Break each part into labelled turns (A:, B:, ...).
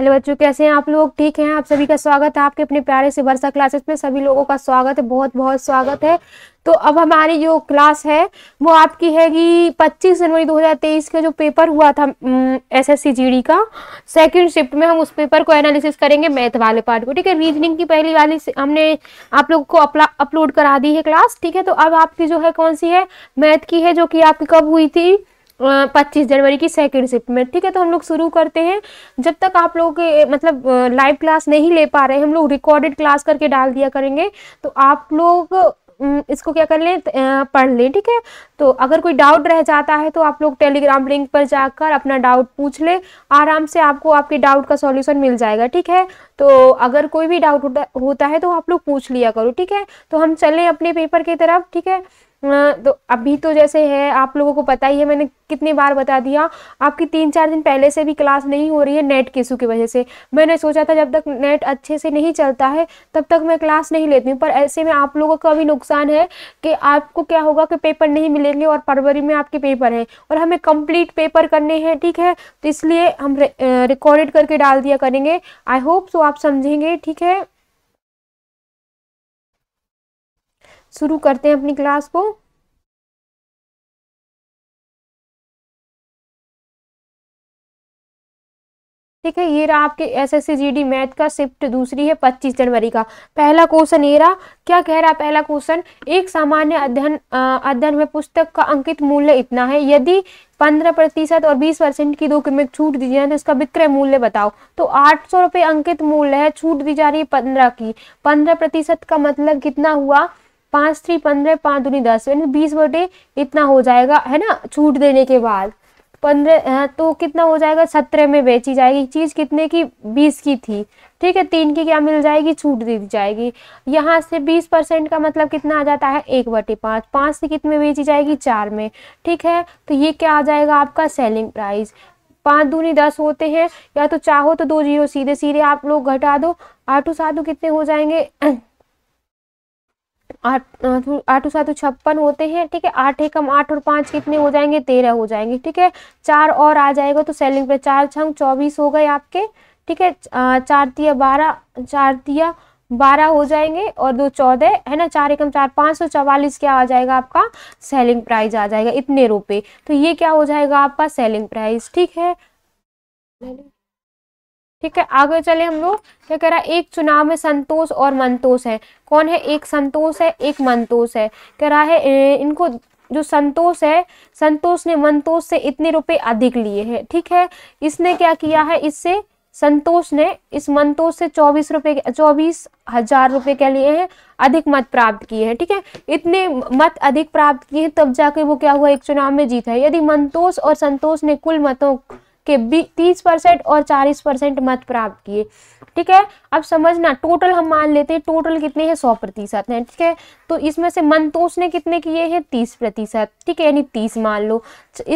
A: hello बच्चों कैसे हैं आप लोग ठीक हैं आप सभी का स्वागत है आपके अपने प्यारे से वर्षा क्लासेस में सभी लोगों का स्वागत है बहुत बहुत स्वागत है तो अब हमारी जो क्लास है वो आपकी है कि 25 जनवरी 2023 का जो पेपर हुआ था एसएससी जीडी का सेकंड शिफ्ट में हम उस पेपर को एनालिसिस करेंगे मैथ वाले पार्ट को ठीक है रीजनिंग की पहली वाली हमने आप लोगों को अपलोड करा दी है क्लास ठीक है तो अब आपकी जो है कौन सी है मैथ की है जो कि आपकी कब हुई थी पच्चीस जनवरी की सेकेंड शिफ्ट में ठीक है तो हम लोग शुरू करते हैं जब तक आप लोग मतलब लाइव क्लास नहीं ले पा रहे हम लोग रिकॉर्डेड क्लास करके डाल दिया करेंगे तो आप लोग इसको क्या कर लें पढ़ लें ठीक है तो अगर कोई डाउट रह जाता है तो आप लोग टेलीग्राम लिंक पर जाकर अपना डाउट पूछ लें आराम से आपको आपके डाउट का सॉल्यूशन मिल जाएगा ठीक है तो अगर कोई भी डाउट होता है तो आप लोग पूछ लिया करो ठीक है तो हम चलें अपने पेपर की तरफ ठीक है तो अभी तो जैसे है आप लोगों को पता ही है मैंने कितने बार बता दिया आपकी तीन चार दिन पहले से भी क्लास नहीं हो रही है नेट के इशू की वजह से मैंने सोचा था जब तक नेट अच्छे से नहीं चलता है तब तक मैं क्लास नहीं लेती हूँ पर ऐसे में आप लोगों का भी नुकसान है कि आपको क्या होगा कि पेपर नहीं मिलेंगे और फरवरी में आपके पेपर हैं और हमें कम्प्लीट पेपर करने हैं ठीक है तो इसलिए हम रिकॉर्डेड करके डाल दिया करेंगे आई होप सो आप समझेंगे ठीक है शुरू करते हैं अपनी क्लास को ठीक है ये रहा आपके एस एस जीडी मैथ का शिफ्ट दूसरी है पच्चीस जनवरी का पहला क्वेश्चन ये रहा क्या कह रहा पहला क्वेश्चन एक सामान्य अध्ययन अध्ययन में पुस्तक का अंकित मूल्य इतना है यदि पंद्रह प्रतिशत और बीस परसेंट की दो कीमत छूट दी जाए तो इसका विक्रय मूल्य बताओ तो आठ सौ रुपये अंकित मूल्य है छूट दी जा रही है पंद्रह की पंद्रह प्रतिशत का मतलब कितना हुआ पाँच थ्री पंद्रह पाँच दूनी दस यानी बीस बटे इतना हो जाएगा है ना छूट देने के बाद पंद्रह तो कितना हो जाएगा सत्रह में बेची जाएगी चीज़ कितने की बीस की थी ठीक है तीन की क्या मिल जाएगी छूट दे दी जाएगी यहाँ से बीस परसेंट का मतलब कितना आ जाता है एक बटे पाँच पाँच से कितने बेची जाएगी चार में ठीक है तो ये क्या आ जाएगा आपका सेलिंग प्राइस पाँच दूनी दस होते हैं या तो चाहो तो दो जीरो सीधे सीधे आप लोग घटा दो आठों साधु कितने हो जाएंगे आठ आठ सात छप्पन होते हैं ठीक है आठ एकम आठ और पाँच कितने हो जाएंगे तेरह हो जाएंगे ठीक है चार और आ जाएगा तो सेलिंग पे चार छंग चौबीस हो गए आपके ठीक है चार तिया बारह चार तिया बारह हो जाएंगे और दो चौदह है ना चार एकम चार पाँच सौ चवालीस क्या आ जाएगा आपका सेलिंग प्राइस आ जाएगा इतने रुपए तो ये क्या हो जाएगा आपका सेलिंग प्राइस ठीक है ठीक है आगे चले हम लोग क्या कह रहा है एक चुनाव में संतोष और मंतोष है कौन है एक संतोष है एक मंतोष है कह रहा है इनको जो संतोष है संतोष ने मंतोष से इतने रुपए अधिक लिए हैं ठीक है इसने क्या किया है इससे संतोष ने इस मंतोष से चौबीस रुपए चौबीस हजार रुपए के लिए हैं अधिक मत प्राप्त किए हैं ठीक है इतने मत अधिक प्राप्त किए तब जाके वो क्या हुआ एक चुनाव में जीता है यदि मंतोष और संतोष ने कुल मतों के बी तीस परसेंट और चालीस परसेंट मत प्राप्त किए ठीक है अब समझना टोटल हम मान लेते हैं टोटल कितने हैं सौ प्रतिशत हैं ठीक है तो इसमें से मंतोष ने कितने किए हैं तीस प्रतिशत ठीक है यानी तीस मान लो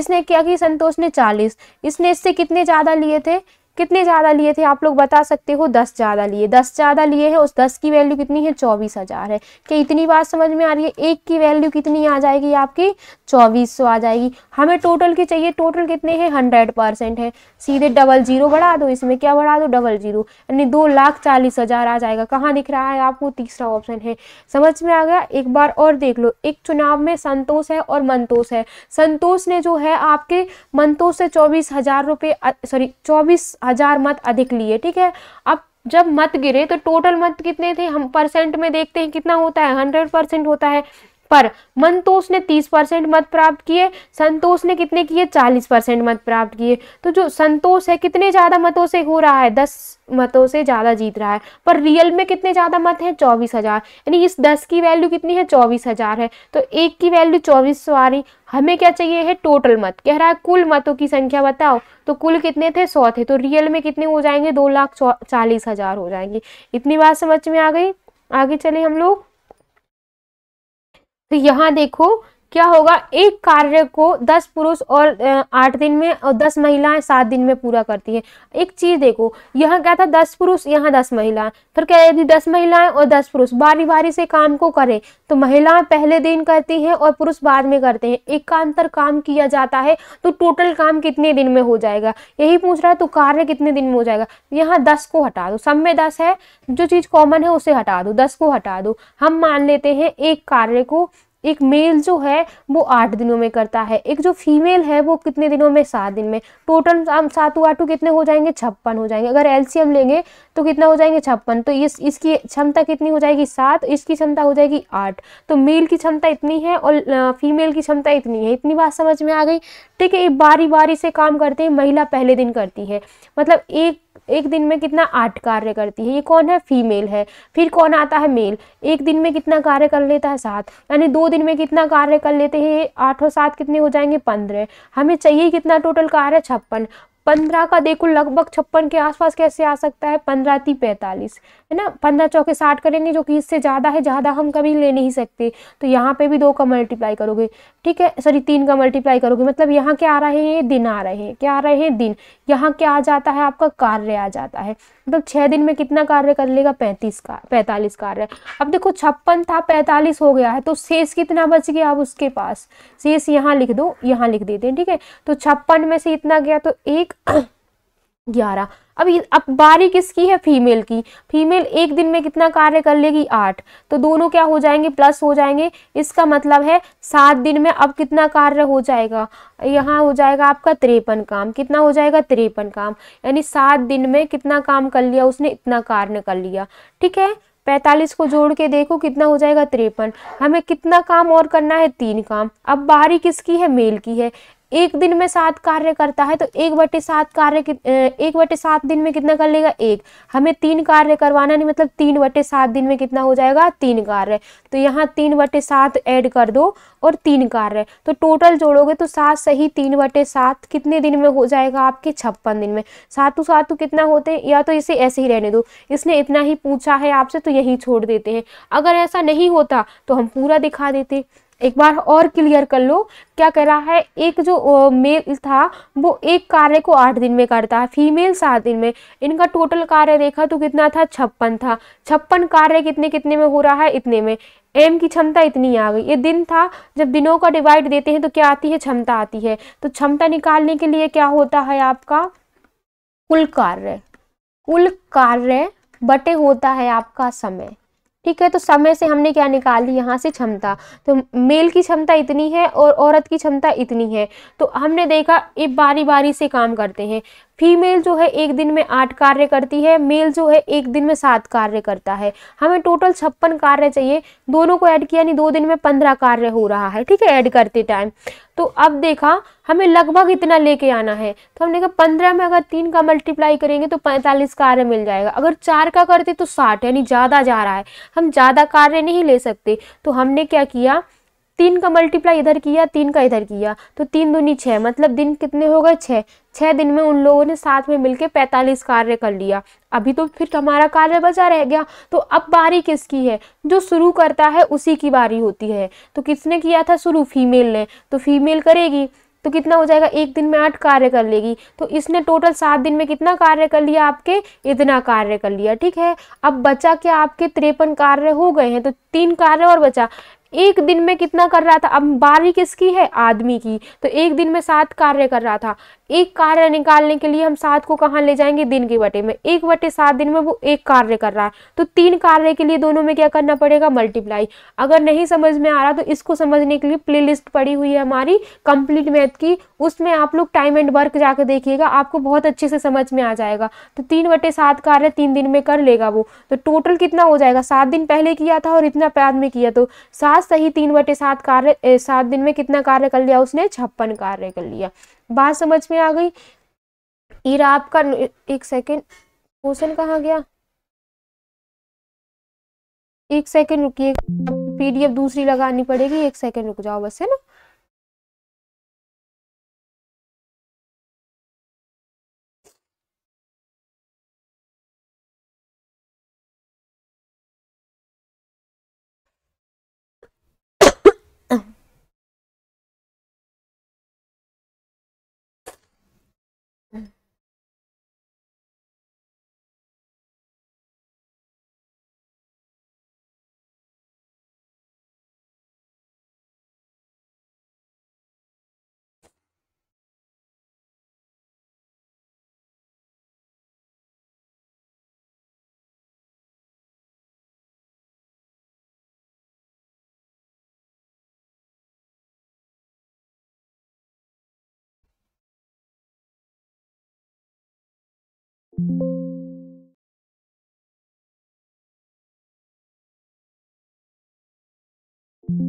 A: इसने क्या कि संतोष ने चालीस इसने इससे कितने ज़्यादा लिए थे कितने ज़्यादा लिए थे आप लोग बता सकते हो दस ज़्यादा लिए दस ज़्यादा लिए हैं उस दस की वैल्यू कितनी है चौबीस हज़ार है क्या इतनी बात समझ में आ रही है एक की वैल्यू कितनी आ जाएगी आपकी चौबीस सौ आ जाएगी हमें टोटल की चाहिए टोटल कितने हैं हंड्रेड परसेंट है सीधे डबल जीरो बढ़ा दो इसमें क्या बढ़ा दो डबल जीरो यानी दो लाख चालीस हज़ार आ जाएगा कहाँ दिख रहा है आपको तीसरा ऑप्शन है समझ में आ गया एक बार और देख लो एक चुनाव में संतोष है और मंतोष है संतोष ने जो है आपके मंतोष से चौबीस हज़ार रुपये सॉरी चौबीस हजार मत अधिक लिए ठीक है अब जब मत गिरे तो टोटल मत कितने थे हम परसेंट में देखते हैं कितना होता है हंड्रेड परसेंट होता है पर मनतोष ने तीस परसेंट मत प्राप्त किए संतोष ने कितने किए चालीस परसेंट मत प्राप्त किए तो जो संतोष है कितने ज़्यादा मतों से हो रहा है दस मतों से ज़्यादा जीत रहा है पर रियल में कितने ज़्यादा मत हैं चौबीस हज़ार यानी इस दस की वैल्यू कितनी है चौबीस हज़ार है तो एक की वैल्यू चौबीस सौ आ रही हमें क्या चाहिए है टोटल मत कह रहा है कुल मतों की संख्या बताओ तो कुल कितने थे सौ थे तो रियल में कितने हो जाएंगे दो लाख चालीस हज़ार हो जाएंगे इतनी बात समझ में आ गई आगे चले हम लोग तो यहाँ देखो क्या होगा एक कार्य को दस पुरुष और आठ दिन में और दस महिलाएं सात दिन में पूरा करती है एक चीज देखो यहाँ क्या था दस पुरुष यहाँ दस महिलाएं फिर क्या यदि दस महिलाएं और दस पुरुष बारी बारी से काम को करें तो महिलाएं पहले दिन करती हैं और पुरुष बाद में करते हैं एक का अंतर काम किया जाता है तो टोटल काम कितने दिन में हो जाएगा यही पूछ रहा है तो कार्य कितने दिन में हो जाएगा यहाँ दस को हटा दो सब में दस है जो चीज कॉमन है उसे हटा दो दस को हटा दो हम मान लेते हैं एक कार्य को एक मेल जो है वो आठ दिनों में करता है एक जो फीमेल है वो कितने दिनों में सात दिन में टोटल हम सातू कितने हो जाएंगे छप्पन हो जाएंगे अगर एलसीएम लेंगे तो कितना हो जाएंगे छप्पन तो इस इसकी क्षमता कितनी हो जाएगी सात इसकी क्षमता हो जाएगी आठ तो मेल की क्षमता इतनी है और फीमेल की क्षमता इतनी है इतनी बात समझ में आ गई ठीक है बारी बारी से काम करते हैं महिला पहले दिन करती है मतलब एक एक दिन में कितना आठ कार्य करती है ये कौन है फीमेल है फिर कौन आता है मेल एक दिन में कितना कार्य कर लेता है सात यानी दो दिन में कितना कार्य कर लेते हैं आठ और सात कितने हो जाएंगे पंद्रह हमें चाहिए कितना टोटल कार्य छप्पन पंद्रह का देखो लगभग छप्पन के आसपास कैसे आ सकता है पंद्रह थी पैंतालीस है ना पंद्रह चौके साठ करेंगे जो कि इससे ज़्यादा है ज़्यादा हम कभी ले नहीं सकते तो यहाँ पे भी दो का मल्टीप्लाई करोगे ठीक है सॉरी तीन का मल्टीप्लाई करोगे मतलब यहाँ क्या आ रहे हैं दिन आ रहे हैं क्या आ रहे हैं दिन यहाँ क्या आ जाता है आपका कार्य आ जाता है मतलब छः दिन में कितना कार्य कर लेगा पैंतीस का पैंतालीस कार्य अब देखो छप्पन था पैंतालीस हो गया है तो शेष कितना बच गया अब उसके पास शेष यहाँ लिख दो यहाँ लिख देते हैं ठीक है तो छप्पन में से इतना गया तो एक ग्यारह अब अब बारी किसकी है फीमेल की फीमेल एक दिन में कितना कार्य कर लेगी आठ तो दोनों क्या हो जाएंगे प्लस हो जाएंगे इसका मतलब है सात दिन में अब कितना कार्य हो जाएगा यहाँ हो जाएगा आपका त्रेपन काम कितना हो जाएगा त्रेपन काम यानी सात दिन में कितना काम कर लिया उसने इतना कार्य कर लिया ठीक है पैंतालीस को जोड़ के देखो कितना हो जाएगा त्रेपन हमें कितना काम और करना है तीन काम अब बाहरी किसकी है मेल की है एक दिन में सात कार्य करता है तो एक बटे सात कार्य एक बटे सात दिन में कितना कर लेगा एक हमें तीन कार्य करवाना नहीं मतलब तीन बटे सात दिन में कितना हो जाएगा तीन कार्य तो यहाँ तीन बटे सात ऐड कर दो और तीन कार्य तो टोटल जोड़ोगे तो सात सही तीन बटे सात कितने दिन में हो जाएगा आपके छप्पन दिन में सातु सातु कितना होते हैं या तो इसे ऐसे ही रहने दो इसने इतना ही पूछा है आपसे तो यहीं छोड़ देते हैं अगर ऐसा नहीं होता तो हम पूरा दिखा देते एक बार और क्लियर कर लो क्या कह रहा है एक जो मेल था वो एक कार्य को आठ दिन में करता है फीमेल सात दिन में इनका टोटल कार्य देखा तो कितना था छप्पन था छप्पन कार्य कितने कितने में हो रहा है इतने में एम की क्षमता इतनी आ गई ये दिन था जब दिनों का डिवाइड देते हैं तो क्या आती है क्षमता आती है तो क्षमता निकालने के लिए क्या होता है आपका कुल कार्य कुल कार्य बटे होता है आपका समय ठीक है तो समय से हमने क्या निकाली यहाँ से क्षमता तो मेल की क्षमता इतनी है और औरत की क्षमता इतनी है तो हमने देखा ये बारी बारी से काम करते हैं फीमेल जो है एक दिन में आठ कार्य करती है मेल जो है एक दिन में सात कार्य करता है हमें टोटल छप्पन कार्य चाहिए दोनों को ऐड किया यानी दो दिन में पंद्रह कार्य हो रहा है ठीक है ऐड करते टाइम तो अब देखा हमें लगभग इतना लेके आना है तो हमने कहा पंद्रह में अगर तीन का मल्टीप्लाई करेंगे तो पैंतालीस कार्य मिल जाएगा अगर चार का करते तो साठ यानी ज़्यादा जा रहा है हम ज़्यादा कार्य नहीं ले सकते तो हमने क्या किया तीन का मल्टीप्लाई इधर किया तीन का इधर किया तो तीन दूनी छः मतलब दिन कितने हो गए छः छः दिन में उन लोगों ने साथ में मिलकर पैंतालीस कार्य कर लिया अभी तो फिर हमारा कार्य बचा रह गया तो अब बारी किसकी है जो शुरू करता है उसी की बारी होती है तो किसने किया था शुरू फीमेल ने तो फीमेल करेगी तो कितना हो जाएगा एक दिन में आठ कार्य कर लेगी तो इसने टोटल सात दिन में कितना कार्य कर लिया आपके इतना कार्य कर लिया ठीक है अब बचा क्या आपके तिरपन कार्य हो गए हैं तो तीन कार्य और बचा एक दिन में कितना कर रहा था अब बारी किसकी है आदमी की तो एक दिन में सात कार्य कर रहा था एक कार्य निकालने के लिए हम सात को कहाँ ले जाएंगे दिन के बटे में एक बटे सात दिन में वो एक कार्य कर रहा है तो तीन कार्य के लिए दोनों में क्या करना पड़ेगा मल्टीप्लाई अगर नहीं समझ में आ रहा तो इसको समझने के लिए प्ले पड़ी हुई है हमारी कंप्लीट मैथ की उसमें आप लोग टाइम एंड वर्क जाकर देखिएगा आपको बहुत अच्छे से समझ में आ जाएगा तो तीन बटे सात कार्य तीन दिन में कर लेगा वो तो टोटल कितना हो जाएगा सात दिन पहले किया था और इतना बाद में किया तो सात आज सही तीन बटे सात कार्य सात दिन में कितना कार्य कर लिया उसने छप्पन कार्य कर लिया बात समझ में आ गई ईरा आपका एक सेकेंड क्वेश्चन कहाँ गया एक सेकेंड रुकिए पीडीएफ दूसरी लगानी पड़ेगी एक सेकेंड रुक जाओ बस है ना thank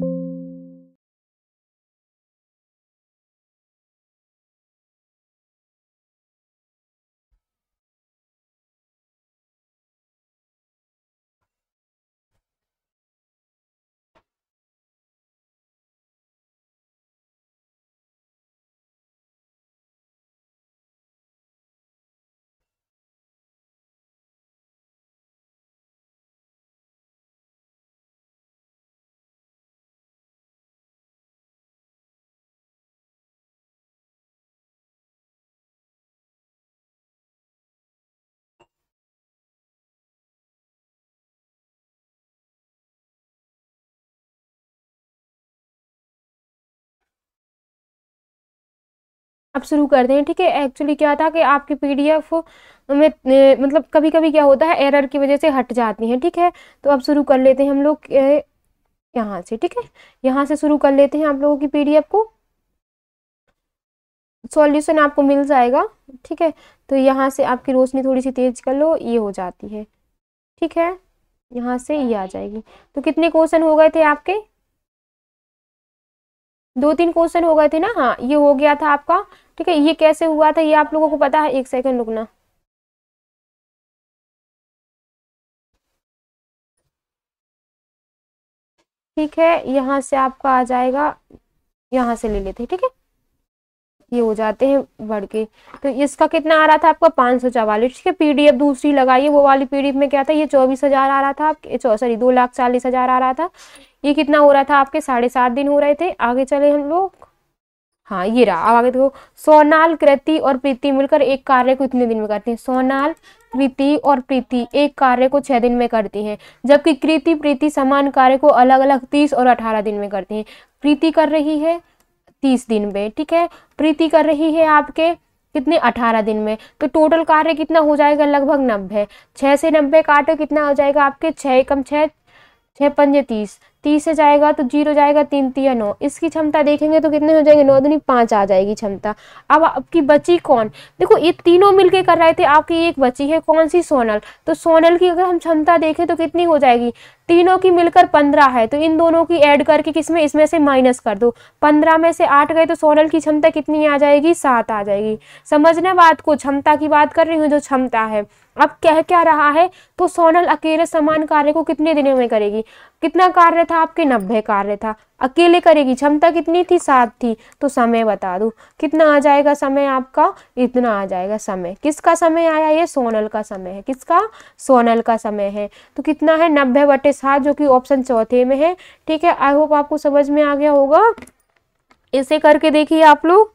A: you आप शुरू कर दें ठीक है एक्चुअली क्या था कि आपकी पीडीएफ में मतलब कभी कभी क्या होता है एरर की वजह से हट जाती है ठीक है तो अब शुरू कर लेते हैं हम लोग यहाँ से ठीक है यहाँ से शुरू कर लेते हैं आप लोगों की पीडीएफ को सॉल्यूशन आपको मिल जाएगा ठीक है तो यहाँ से आपकी रोशनी थोड़ी सी तेज कर लो ये हो जाती है ठीक है यहाँ से ये आ हाँ जाएगी तो कितने क्वेश्चन हो गए थे आपके दो तीन क्वेश्चन हो गए थे ना हाँ ये हो गया था आपका ठीक है ये कैसे हुआ था ये आप लोगों को पता है एक सेकेंड रुकना ठीक है यहाँ से आपका आ जाएगा यहाँ से ले लेते ठीक है ये हो जाते हैं बढ़ के तो इसका कितना आ रहा था आपका पाँच सौ चवालीस ठीक है पी दूसरी लगाइए वो वाली पी में क्या था ये चौबीस हजार आ रहा था आपके सॉरी दो लाख चालीस हजार आ रहा था ये कितना हो रहा था आपके साढ़े सात दिन हो रहे थे आगे चले हम लोग हाँ ये रहा अब आगे देखो सोनाल कृति और प्रीति मिलकर एक कार्य को इतने दिन में करती हैं सोनाल कृति और प्रीति एक कार्य को छः दिन में करती हैं जबकि कृति प्रीति समान कार्य को अलग अलग तीस और अठारह दिन में करती हैं प्रीति कर रही है तीस दिन में ठीक है प्रीति कर रही है आपके कितने अठारह दिन में तो टोटल कार्य कितना हो जाएगा लगभग नब्बे छः से नब्बे काटो कितना हो जाएगा आपके छः कम छः छः पंजे तीस तीस से जाएगा तो जीरो जाएगा तीन तीन नौ इसकी क्षमता देखेंगे तो कितने हो जाएंगे नौ दुनी पाँच आ जाएगी क्षमता अब आपकी बची कौन देखो ये तीनों मिलके कर रहे थे आपकी एक बची है कौन सी सोनल तो सोनल की अगर हम क्षमता देखें तो कितनी हो जाएगी तीनों की मिलकर पंद्रह है तो इन दोनों की ऐड करके किसमें इसमें से माइनस कर दो पंद्रह में से आठ गए तो सोनल की क्षमता कितनी आ जाएगी सात आ जाएगी समझना बात को क्षमता की बात कर रही हूँ जो क्षमता है अब कह क्या रहा है तो सोनल अकेले समान कार्य को कितने दिनों में करेगी कितना कार्य था आपके नब्बे कार्य था अकेले करेगी क्षमता कितनी थी सात थी तो समय बता दू कितना आ जाएगा समय आपका इतना आ जाएगा समय किसका समय आया ये सोनल का समय है किसका सोनल का समय है तो कितना है नब्बे बटे सात जो कि ऑप्शन चौथे में है ठीक है आई होप आपको समझ में आ गया होगा ऐसे करके देखिए आप लोग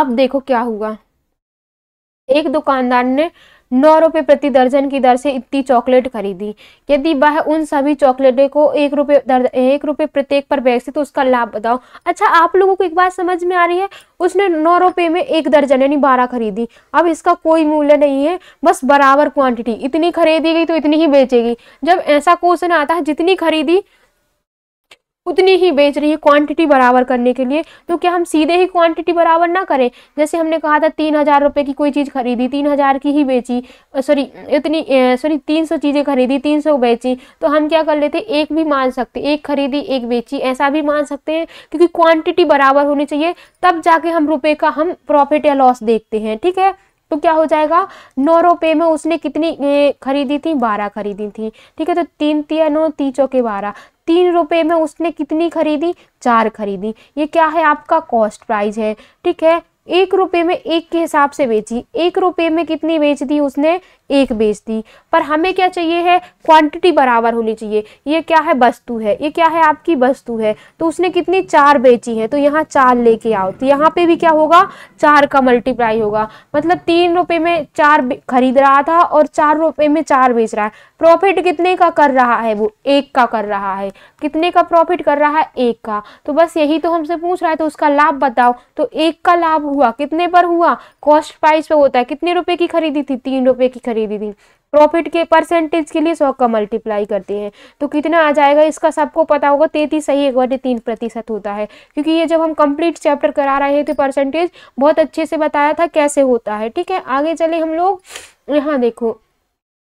A: अब देखो क्या हुआ एक दुकानदार ने नौ रुपये प्रति दर्जन की दर से इतनी चॉकलेट खरीदी यदि वह उन सभी चॉकलेटों को एक रुपये दर्ज एक रुपये प्रत्येक पर बेचते तो उसका लाभ बताओ अच्छा आप लोगों को एक बात समझ में आ रही है उसने नौ रुपये में एक दर्जन यानी बारह खरीदी अब इसका कोई मूल्य नहीं है बस बराबर क्वांटिटी इतनी खरीदी गई तो इतनी ही बेचेगी जब ऐसा क्वेश्चन आता है जितनी खरीदी उतनी ही बेच रही है क्वांटिटी बराबर करने के लिए तो क्या हम सीधे ही क्वांटिटी बराबर ना करें जैसे हमने कहा था तीन हज़ार रुपये की कोई चीज़ खरीदी तीन हज़ार की ही बेची सॉरी इतनी सॉरी तीन सौ चीज़ें खरीदी तीन सौ बेची तो हम क्या कर लेते एक भी मान सकते एक खरीदी एक बेची ऐसा भी मान सकते हैं क्योंकि क्वान्टिटी बराबर होनी चाहिए तब जाके हम रुपये का हम प्रॉफिट या लॉस देखते हैं ठीक है तो क्या हो जाएगा नौ रुपये में उसने कितनी खरीदी थी बारह खरीदी थी ठीक है तो तीन तीन नौ तीन चौके बारह तीन रुपये में उसने कितनी खरीदी चार खरीदी ये क्या है आपका कॉस्ट प्राइज है ठीक है एक रुपये में एक के हिसाब से बेची एक रुपये में कितनी बेच दी उसने एक बेच दी पर हमें क्या चाहिए है क्वांटिटी बराबर होनी चाहिए ये क्या है वस्तु है ये क्या है आपकी वस्तु है तो उसने कितनी चार बेची है तो यहाँ चार लेके आओ तो यहाँ पे भी क्या होगा चार का मल्टीप्लाई होगा मतलब तीन रुपये में चार खरीद रहा था और चार रुपये में चार बेच रहा है प्रॉफिट कितने का कर रहा है वो एक का कर रहा है कितने का प्रॉफिट कर रहा है एक का तो बस यही तो हमसे पूछ रहा है तो उसका लाभ बताओ तो एक का लाभ हुआ कितने पर हुआ कॉस्ट प्राइस पर होता है कितने रुपए की खरीदी थी तीन रुपए की खरीदी थी प्रॉफिट के परसेंटेज के लिए सौ का मल्टीप्लाई करते हैं तो कितना आ जाएगा इसका सबको पता होगा तैतीस सही एक बटे तीन प्रतिशत होता है क्योंकि ये जब हम कंप्लीट चैप्टर करा रहे थे परसेंटेज बहुत अच्छे से बताया था कैसे होता है ठीक है आगे चले हम लोग यहाँ देखो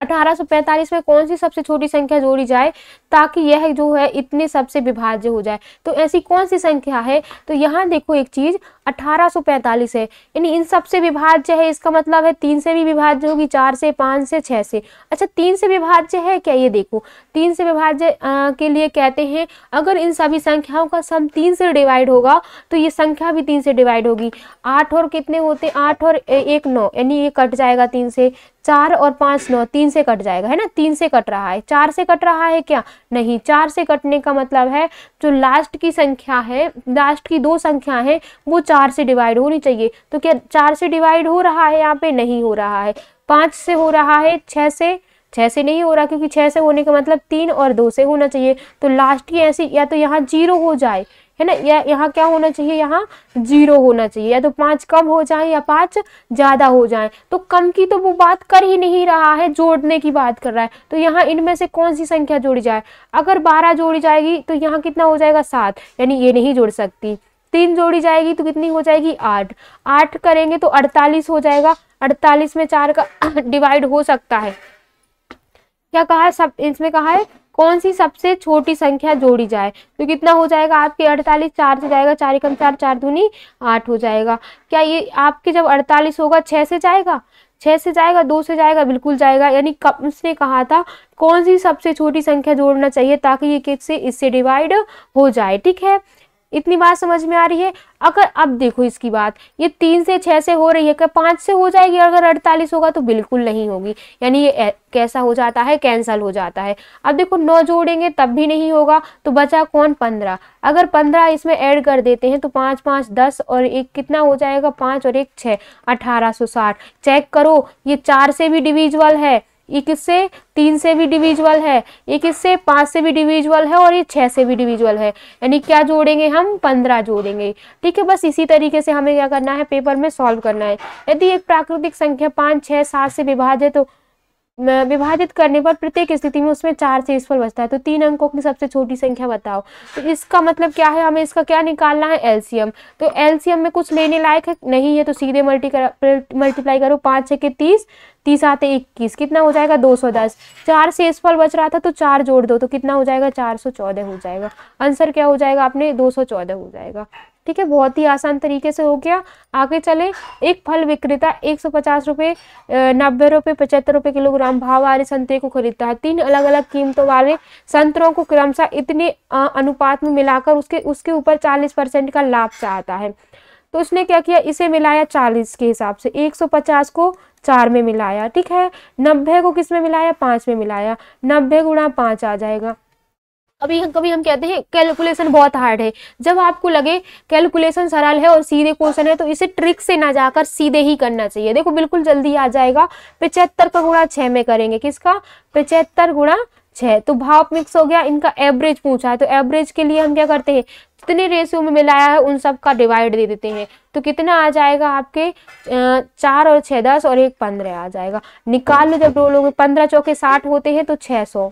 A: 1845 में कौन सी सबसे छोटी संख्या जोड़ी जाए ताकि यह जो है इतने सबसे विभाज्य हो जाए तो ऐसी कौन सी संख्या है तो यहाँ देखो एक चीज 1845 है यानी इन सबसे विभाज्य है इसका मतलब है तीन से भी विभाज्य होगी चार से पाँच से छः से अच्छा तीन से विभाज्य है क्या ये देखो तीन से विभाज्य के लिए कहते हैं अगर इन सभी संख्याओं का सम तीन से डिवाइड होगा तो ये संख्या भी तीन से डिवाइड होगी आठ और कितने होते आठ और एक नौ यानी ये कट जाएगा तीन से चार और पांच नौ तीन से कट जाएगा है ना तीन से कट रहा है चार से कट रहा है क्या नहीं चार से कटने का मतलब है जो लास्ट की संख्या है लास्ट की दो संख्या है वो चार से डिवाइड होनी चाहिए तो क्या चार से डिवाइड हो रहा है यहाँ पे नहीं हो रहा है पांच से हो रहा है छः से छह से नहीं हो रहा क्योंकि छः से होने का मतलब तीन और दो से होना चाहिए तो लास्ट की ऐसी या तो यहाँ जीरो हो जाए है ना या यहाँ क्या होना चाहिए यहाँ जीरो होना चाहिए या तो पाँच कम हो जाए या पाँच ज़्यादा हो जाए तो कम की तो वो बात कर ही नहीं रहा है जोड़ने की बात कर रहा है तो यहाँ इनमें से कौन सी संख्या जोड़ी जाए अगर बारह जोड़ी जाएगी तो यहाँ कितना हो जाएगा सात यानी ये नहीं जोड़ सकती तीन जोड़ी जाएगी तो कितनी हो जाएगी आठ आठ करेंगे तो अड़तालीस हो जाएगा अड़तालीस में चार का डिवाइड हो सकता है क्या कहा है सब इसमें कहा है कौन सी सबसे छोटी संख्या जोड़ी जाए तो कितना हो जाएगा आपके अड़तालीस चार से जाएगा चार एकम चार चार धुनी आठ हो जाएगा क्या ये आपके जब अड़तालीस होगा छः से जाएगा छः से जाएगा दो से जाएगा बिल्कुल जाएगा यानी कब उसने कहा था कौन सी सबसे छोटी संख्या जोड़ना चाहिए ताकि ये किससे इससे डिवाइड हो जाए ठीक है इतनी बात समझ में आ रही है अगर अब देखो इसकी बात ये तीन से छः से हो रही है क्या पाँच से हो जाएगी अगर अड़तालीस होगा तो बिल्कुल नहीं होगी यानी ये कैसा हो जाता है कैंसल हो जाता है अब देखो नौ जोड़ेंगे तब भी नहीं होगा तो बचा कौन पंद्रह अगर पंद्रह इसमें ऐड कर देते हैं तो पाँच पाँच दस और एक कितना हो जाएगा पाँच और एक छः अठारह सौ साठ चेक करो ये चार से भी डिविजल है ये किससे तीन से भी डिविजुअल है ये किससे पाँच से भी डिविजुअल है और ये छः से भी डिविजुअल है यानी क्या जोड़ेंगे हम पंद्रह जोड़ेंगे ठीक है बस इसी तरीके से हमें क्या करना है पेपर में सॉल्व करना है यदि एक प्राकृतिक संख्या पाँच छः सात से विभाज है तो विभाजित करने पर प्रत्येक स्थिति में उसमें चार से इसफल बचता है तो तीन अंकों की सबसे छोटी संख्या बताओ तो इसका मतलब क्या है हमें इसका क्या निकालना है एलसीएम तो एलसीएम में कुछ लेने लायक है नहीं है तो सीधे मल्टी कर मल्टीप्लाई करो पाँच छः के तीस तीस आते इक्कीस कितना हो जाएगा दो सौ दस चार से इसफल बच रहा था तो चार जोड़ दो तो कितना हो जाएगा चार सौ चौदह हो जाएगा आंसर क्या हो जाएगा आपने दो सौ चौदह हो जाएगा ठीक है बहुत ही आसान तरीके से हो गया आगे चले एक फल विक्रेता एक सौ पचास रुपये नब्बे रुपये पचहत्तर रुपये किलोग्राम भाव वाले संतरे को खरीदता है तीन अलग अलग कीमतों वाले संतरों को क्रमशः इतने अनुपात में मिलाकर उसके उसके ऊपर चालीस परसेंट का लाभ चाहता है तो उसने क्या किया इसे मिलाया चालीस के हिसाब से एक सौ पचास को चार में मिलाया ठीक है नब्बे को किस में मिलाया पाँच में मिलाया नब्बे गुणा पाँच आ जाएगा अभी हम कभी हम कहते हैं कैलकुलेशन बहुत हार्ड है जब आपको लगे कैलकुलेशन सरल है और सीधे क्वेश्चन है तो इसे ट्रिक से ना जाकर सीधे ही करना चाहिए देखो बिल्कुल जल्दी आ जाएगा पिचहत्तर का गुणा छः में करेंगे किसका पिचहत्तर गुणा छः तो भाव मिक्स हो गया इनका एवरेज पूछा है तो एवरेज के लिए हम क्या करते हैं जितने रेशियो में मिलाया है उन सब का डिवाइड दे देते हैं तो कितना आ जाएगा आपके चार और छः दस और एक पंद्रह आ जाएगा निकाल लो जब दो लोग पंद्रह चौके साठ होते हैं तो छः सौ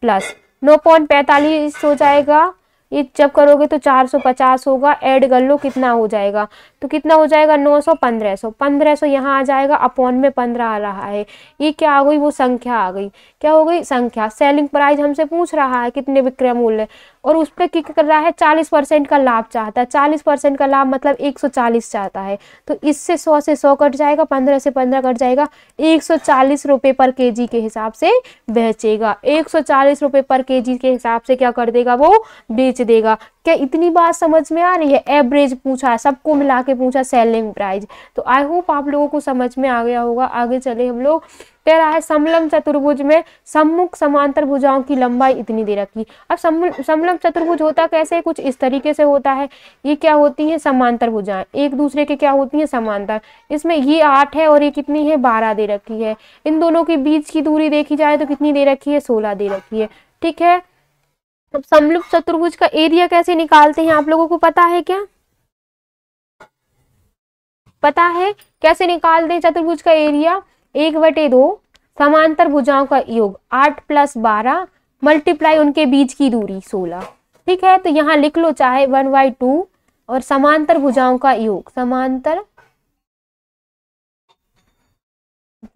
A: प्लस नौ पॉइंट पैंतालीस हो जाएगा ये जब करोगे तो चार सौ पचास होगा ऐड कर लो कितना हो जाएगा तो कितना हो जाएगा नौ सौ पंद्रह सौ पंद्रह सौ यहाँ आ जाएगा अपॉन में पंद्रह आ रहा है ये क्या आ गई वो संख्या आ गई क्या हो गई संख्या सेलिंग प्राइस हमसे पूछ रहा है कितने विक्रय मूल्य और उस पर क्या कर रहा है चालीस परसेंट का लाभ चाहता है चालीस परसेंट का लाभ मतलब एक सौ चालीस चाहता है तो इससे सौ से सौ कट जाएगा पंद्रह से पंद्रह कट जाएगा एक सौ चालीस रुपये पर के जी के हिसाब से बेचेगा एक सौ चालीस रुपये पर के जी के हिसाब से क्या कर देगा वो बेच देगा क्या इतनी बात समझ में आ रही है एवरेज पूछा सबको मिला के पूछा सेलिंग प्राइस तो आई होप आप लोगों को समझ में आ गया होगा आगे चले हम लोग कह रहा है समलम चतुर्भुज में सम्मुख समांतर भुजाओं की लंबाई इतनी दे रखी अब समलम चतुर्भुज होता कैसे कुछ इस तरीके से होता है ये क्या होती है समांतर भुजाएं एक दूसरे के क्या होती है समांतर इसमें ये आठ है और ये कितनी है बारह दे रखी है इन दोनों के बीच की दूरी देखी जाए तो कितनी दे रखी है सोलह दे रखी है ठीक है अब समलुप चतुर्भुज का एरिया कैसे निकालते हैं आप लोगों को पता है क्या पता है कैसे निकालते हैं चतुर्भुज का एरिया एक बटे दो समांतर भुजाओं का योग आठ प्लस बारह मल्टीप्लाई उनके बीच की दूरी सोलह ठीक है तो यहाँ लिख लो चाहे वन बाई टू और समांतर भुजाओं का योग समांतर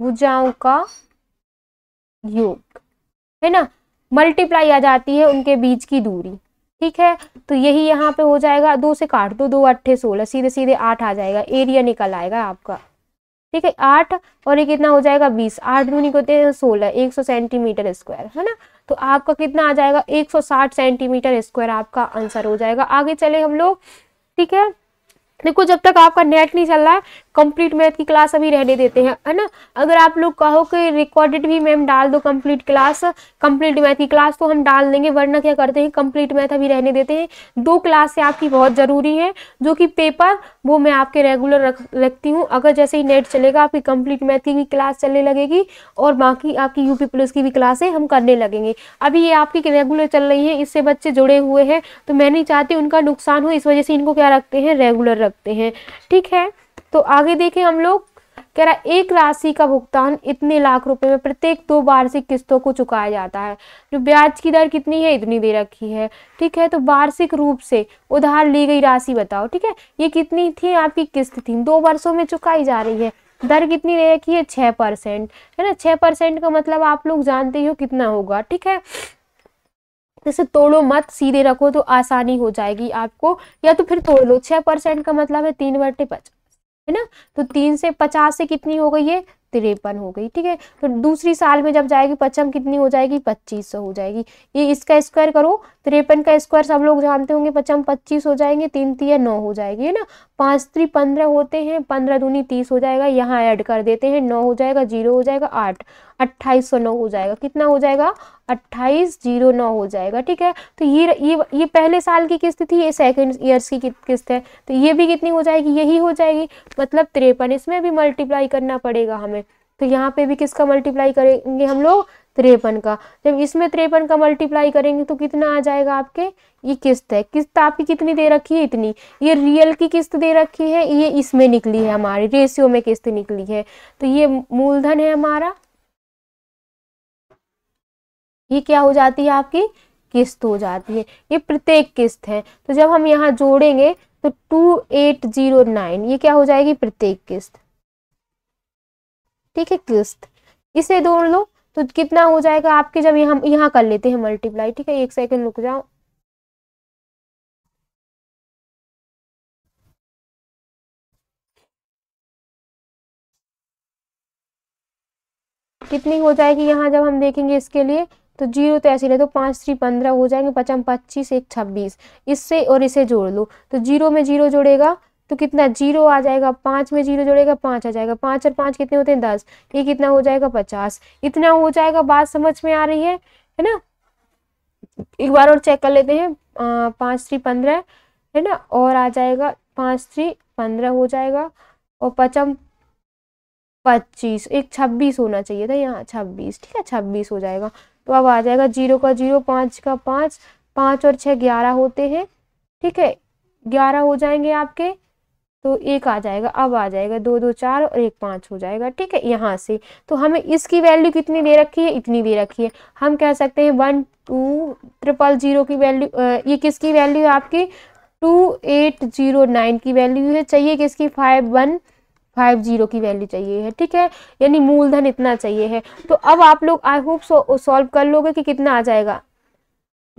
A: भुजाओं का योग है ना मल्टीप्लाई आ जाती है उनके बीच की दूरी ठीक है तो यही यहाँ पे हो जाएगा दो से काट दो दो अट्ठे सोलह सीधे सीधे आठ आ जाएगा एरिया निकल आएगा आपका ठीक है आठ और ये कितना हो जाएगा बीस आठ दूनी होते हैं सोलह एक सौ सेंटीमीटर स्क्वायर है ना तो आपका कितना आ जाएगा एक सौ साठ सेंटीमीटर स्क्वायर आपका आंसर हो जाएगा आगे चले हम लोग ठीक है देखो जब तक आपका नेट नहीं चल रहा है कंप्लीट मैथ की क्लास अभी रहने देते हैं है ना अगर आप लोग कहो कि रिकॉर्डेड भी मैम डाल दो कंप्लीट क्लास कंप्लीट मैथ की क्लास तो हम डाल देंगे वरना क्या करते हैं कंप्लीट मैथ अभी रहने देते हैं दो क्लास से आपकी बहुत ज़रूरी है जो कि पेपर वो मैं आपके रेगुलर रख रखती हूँ अगर जैसे ही नेट चलेगा आपकी कंप्लीट मैथ की क्लास चलने लगेगी और बाकी आपकी यूपी पुलिस की भी क्लासें हम करने लगेंगे अभी ये आपकी रेगुलर चल रही है इससे बच्चे जुड़े हुए हैं तो मैं नहीं चाहती उनका नुकसान हो इस वजह से इनको क्या रखते हैं रेगुलर रखते हैं ठीक है तो आगे देखें हम लोग कह रहा है एक राशि का भुगतान इतने लाख रुपए में प्रत्येक दो वार्षिक किस्तों को चुकाया जाता है जो ब्याज की दर कितनी है इतनी दे रखी है ठीक है तो वार्षिक रूप से उधार ली गई राशि बताओ ठीक है ये कितनी थी आपकी किस्त थी दो वर्षों में चुकाई जा रही है दर कितनी दे रखी है छः परसेंट है ना छः परसेंट का मतलब आप लोग जानते ही हो कितना होगा ठीक है जैसे तोड़ो मत सीधे रखो तो आसानी हो जाएगी आपको या तो फिर तोड़ लो छः परसेंट का मतलब है तीन बटे पचास है ना तो तीन से पचास से कितनी हो गई है तिरपन हो गई ठीक है तो दूसरी साल में जब जाएगी पचम कितनी हो जाएगी पच्चीस सौ हो जाएगी ये इसका स्क्वायर करो तिरपन का स्क्वायर सब लोग जानते होंगे पचम पच्चीस हो जाएंगे तीन तीन नौ हो जाएगी है ना पाँच त्री पंद्रह होते हैं पंद्रह दूनी तीस हो जाएगा यहाँ ऐड कर देते हैं नौ हो जाएगा जीरो हो जाएगा आठ अट्ठाईस सौ नौ हो जाएगा कितना हो जाएगा अट्ठाईस जीरो नौ हो जाएगा ठीक है तो ये ये ये पहले साल की किस्त थी ये सेकंड ईयर्स की किस्त है तो ये भी कितनी हो जाएगी यही हो जाएगी मतलब तिरपन इसमें भी मल्टीप्लाई करना पड़ेगा हमें तो यहाँ पे भी किसका मल्टीप्लाई करेंगे हम लोग त्रेपन का जब इसमें त्रेपन का मल्टीप्लाई करेंगे तो कितना आ जाएगा आपके ये किस्त है किस्त आपकी कितनी दे रखी है इतनी ये रियल की किस्त दे रखी है ये इसमें निकली है हमारी रेशियो में किस्त निकली है तो ये मूलधन है हमारा ये क्या हो जाती है आपकी किस्त हो जाती है ये प्रत्येक किस्त है तो जब हम यहाँ जोड़ेंगे तो टू एट जीरो नाइन ये क्या हो जाएगी प्रत्येक किस्त ठीक है किस्त इसे दौड़ लो तो कितना हो जाएगा आपके जब यहाँ यहाँ कर लेते हैं मल्टीप्लाई ठीक है एक सेकेंड रुक जाओ कितनी हो जाएगी यहाँ जब हम देखेंगे इसके लिए तो जीरो तो ऐसे ले तो पाँच थ्री पंद्रह हो जाएंगे पचम पच्चीस एक छब्बीस इससे और इसे जोड़ लो तो जीरो में जीरो जोड़ेगा तो कितना जीरो आ जाएगा पाँच में जीरो जोड़ेगा पाँच आ जाएगा पाँच और पाँच कितने होते हैं दस ये कितना हो जाएगा पचास इतना हो जाएगा बात समझ में आ रही है है ना एक बार और चेक कर लेते हैं पाँच थ्री पंद्रह है ना और आ जाएगा पाँच थ्री पंद्रह हो जाएगा और पचम पच्चीस एक छब्बीस होना चाहिए था यहाँ छब्बीस ठीक है छब्बीस हो जाएगा तो अब आ जाएगा जीरो का जीरो पाँच का पाँच पाँच और छः ग्यारह होते हैं ठीक है ग्यारह हो जाएंगे आपके तो एक आ जाएगा अब आ जाएगा दो दो चार और एक पाँच हो जाएगा ठीक है यहाँ से तो हमें इसकी वैल्यू कितनी दे रखी है इतनी दे रखी है हम कह सकते हैं वन टू ट्रिपल जीरो की वैल्यू ये किसकी वैल्यू है आपकी टू एट जीरो नाइन की वैल्यू है चाहिए किसकी फाइव वन फाइव जीरो की वैल्यू चाहिए है ठीक है यानी मूलधन इतना चाहिए है तो अब आप लोग आई होप सॉल्व कर लोगे कि कितना आ जाएगा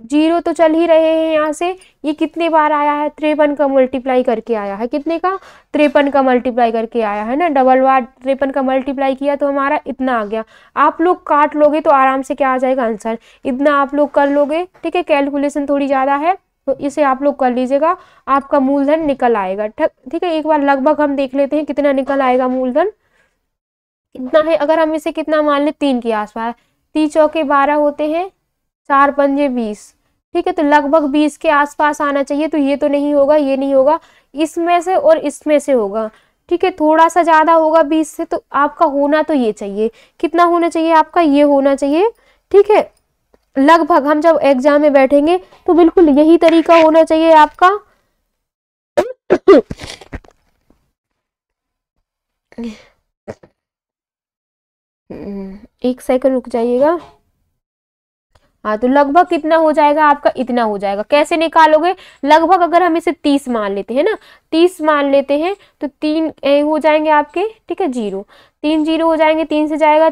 A: जीरो तो चल ही रहे हैं यहाँ से ये कितने बार आया है त्रेपन का मल्टीप्लाई करके आया है कितने का त्रेपन का मल्टीप्लाई करके आया है ना डबल बार त्रेपन का मल्टीप्लाई किया तो हमारा इतना आ गया आप लोग काट लोगे तो आराम से क्या आ जाएगा आंसर इतना आप लोग कर लोगे ठीक है कैलकुलेशन थोड़ी ज़्यादा है तो इसे आप लोग कर लीजिएगा आपका मूलधन निकल आएगा ठीक है एक बार लगभग हम देख लेते हैं कितना निकल आएगा मूलधन इतना है अगर हम इसे कितना मान लें तीन के आसपास तीन चौके बारह होते हैं चार पंजे बीस ठीक है तो लगभग बीस के आसपास आना चाहिए तो ये तो नहीं होगा ये नहीं होगा इसमें से और इसमें से होगा ठीक है थोड़ा सा ज़्यादा होगा बीस से तो आपका होना तो ये चाहिए कितना होना चाहिए आपका ये होना चाहिए ठीक है लगभग हम जब एग्जाम में बैठेंगे तो बिल्कुल यही तरीका होना चाहिए आपका हम्म, एक सेकंड रुक जाइएगा हाँ तो लगभग कितना हो जाएगा आपका इतना हो जाएगा कैसे निकालोगे लगभग अगर हम इसे तीस मान लेते हैं ना तीस मान लेते हैं तो तीन ए, हो जाएंगे आपके ठीक है जीरो तीन जीरो हो जाएंगे तीन से जाएगा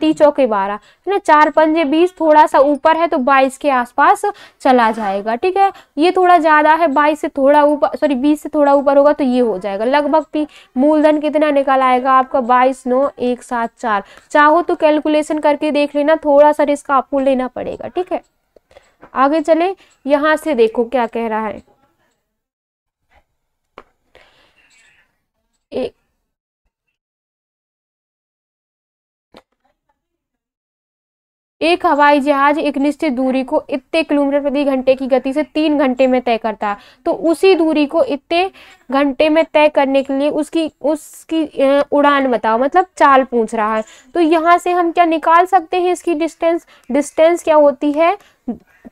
A: ती चौके बारह है ना चार पंजे बीस थोड़ा सा ऊपर है तो बाईस के आसपास चला जाएगा ठीक है ये थोड़ा ज़्यादा है बाईस से थोड़ा ऊपर सॉरी बीस से थोड़ा ऊपर होगा तो ये हो जाएगा लगभग भी मूलधन कितना निकल आएगा आपका बाईस नौ एक सात चार चाहो तो कैलकुलेशन करके देख लेना थोड़ा सा रिस्क आपको लेना पड़ेगा ठीक है आगे चले यहां से देखो क्या कह रहा है एक एक हवाई जहाज एक निश्चित दूरी को इतने किलोमीटर प्रति घंटे की गति से तीन घंटे में तय करता है तो उसी दूरी को इतने घंटे में तय करने के लिए उसकी उसकी उड़ान बताओ मतलब चाल पूछ रहा है तो यहाँ से हम क्या निकाल सकते हैं इसकी डिस्टेंस डिस्टेंस क्या होती है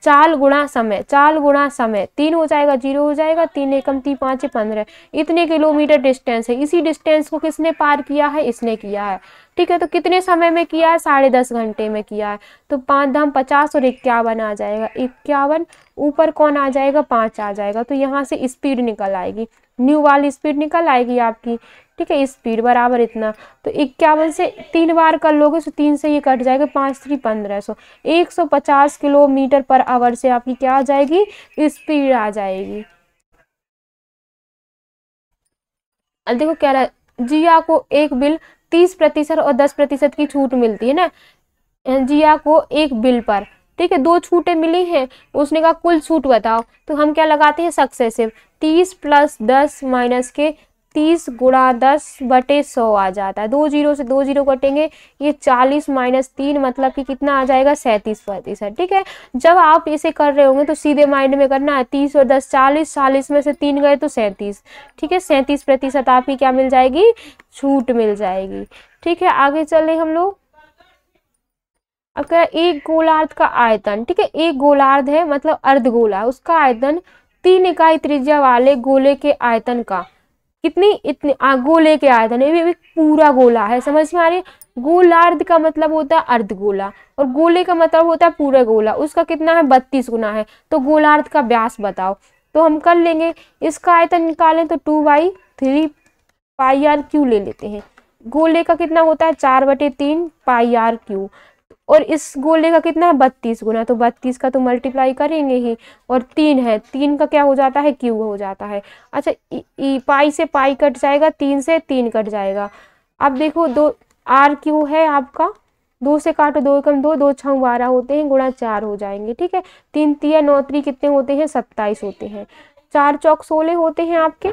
A: चाल गुणा समय चाल गुणा समय तीन हो जाएगा जीरो हो जाएगा तीन एकम तीन पाँच पंद्रह इतने किलोमीटर डिस्टेंस है इसी डिस्टेंस को किसने पार किया है इसने किया है ठीक है तो कितने समय में किया है साढ़े दस घंटे में किया है तो पाँच धाम पचास और इक्यावन आ जाएगा इक्यावन ऊपर कौन आ जाएगा पाँच आ जाएगा तो यहाँ से स्पीड निकल आएगी न्यू वाली स्पीड निकल आएगी आपकी ठीक है स्पीड बराबर इतना तो इक्यावन से तीन बार कर लोगे तो तीन से ये कट जाएगा पाँच थ्री पंद्रह सौ एक सौ पचास किलोमीटर पर आवर से आपकी क्या आ जाएगी स्पीड आ जाएगी अब देखो कह रहा है जिया को एक बिल तीस प्रतिशत और दस प्रतिशत की छूट मिलती है ना जिया को एक बिल पर ठीक है दो छूटें मिली हैं उसने कहा कुल छूट बताओ तो हम क्या लगाते हैं सक्सेसिव तीस प्लस दस माइनस के तीस गुणा दस बटे सौ आ जाता है दो जीरो से दो जीरो कटेंगे ये चालीस माइनस तीन मतलब कि कितना आ जाएगा सैंतीस प्रतिशत ठीक है जब आप इसे कर रहे होंगे तो सीधे माइंड में करना है तीस और दस चालीस चालीस में से तीन गए तो सैंतीस ठीक है सैंतीस प्रतिशत आपकी क्या मिल जाएगी छूट मिल जाएगी ठीक है आगे चले हम लोग अब कह एक गोलार्ध का आयतन ठीक है एक गोलार्ध है मतलब अर्धगोला उसका आयतन तीन इकाई त्रिज्या वाले गोले के आयतन का कितनी इतनी आ, गोले के आयतन नहीं भी पूरा गोला है समझ में आ रही है गोलार्ध का मतलब होता है अर्ध गोला और गोले का मतलब होता है पूरा गोला उसका कितना है बत्तीस गुना है तो गोलार्ध का व्यास बताओ तो हम कर लेंगे इसका आयतन निकालें तो two by three pi r cube ले लेते हैं गोले का कितना होता है चार बटे तीन पाई आर क्यू और इस गोले का कितना है बत्तीस गुना तो बत्तीस का तो मल्टीप्लाई करेंगे ही और तीन है तीन का क्या हो जाता है क्यूब हो जाता है अच्छा इ, इ, पाई से पाई कट जाएगा तीन से तीन कट जाएगा अब देखो दो आर क्यू है आपका दो से काटो दो कम दो दो छः बारह होते हैं गुणा चार हो जाएंगे ठीक है तीन तीन नौ त्री कितने होते हैं सत्ताईस होते हैं चार चौक सोलह होते हैं आपके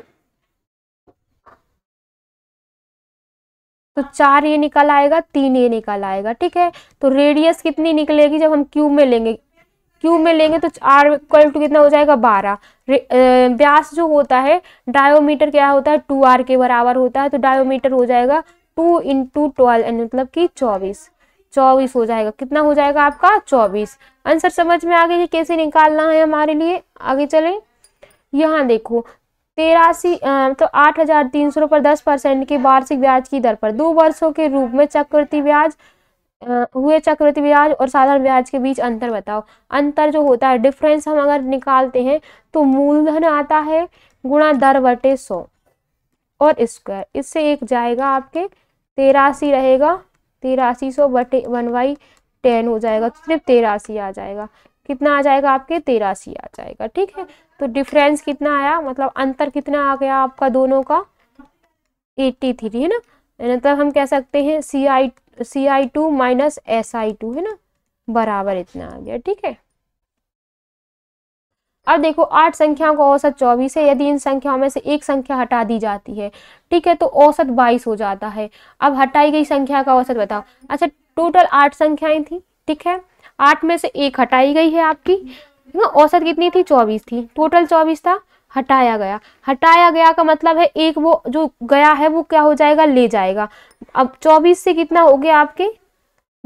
A: तो चार ये निकल आएगा तीन ये निकल आएगा ठीक है तो रेडियस कितनी निकलेगी जब हम क्यूब में लेंगे क्यूब में लेंगे तो आर इक्वल टू कितना हो जाएगा बारह व्यास जो होता है डायोमीटर क्या होता है टू आर के बराबर होता है तो डायोमीटर हो जाएगा टू इंटू ट्वेल्व मतलब कि चौबीस चौबीस हो जाएगा कितना हो जाएगा आपका चौबीस आंसर समझ में आ गया कि कैसे निकालना है हमारे लिए आगे चलें यहाँ देखो तेरासी तो आठ हजार तीन सौ रुपये दस परसेंट की वार्षिक ब्याज की दर पर दो वर्षों के रूप में चक्रवर्ती ब्याज हुए चक्रवर्ती ब्याज और साधारण ब्याज के बीच अंतर बताओ अंतर जो होता है डिफरेंस हम अगर निकालते हैं तो मूलधन आता है गुणा दर बटे सौ और स्क्वायर इससे एक जाएगा आपके तेरासी रहेगा तेरासी सौ बटे वन बाई टेन हो जाएगा तो सिर्फ तेरासी आ जाएगा कितना आ जाएगा आपके तेरासी आ जाएगा ठीक है तो डिफरेंस कितना आया मतलब अंतर कितना आ गया आपका दोनों का एट्टी थ्री है ना तो हम कह सकते हैं C I C I two minus S I two है ना बराबर इतना आ गया ठीक है अब देखो आठ संख्याओं का औसत चौबीस है यदि इन संख्याओं में से एक संख्या हटा दी जाती है ठीक है तो औसत बाईस हो जाता है अब हटाई गई संख्या का औसत बताओ अच्छा टोटल आठ संख्याएं थी ठीक है आठ में से एक हटाई गई है आपकी ना औसत कितनी थी चौबीस थी टोटल चौबीस था हटाया गया हटाया गया का मतलब है एक वो जो गया है वो क्या हो जाएगा ले जाएगा अब चौबीस से कितना हो गया आपके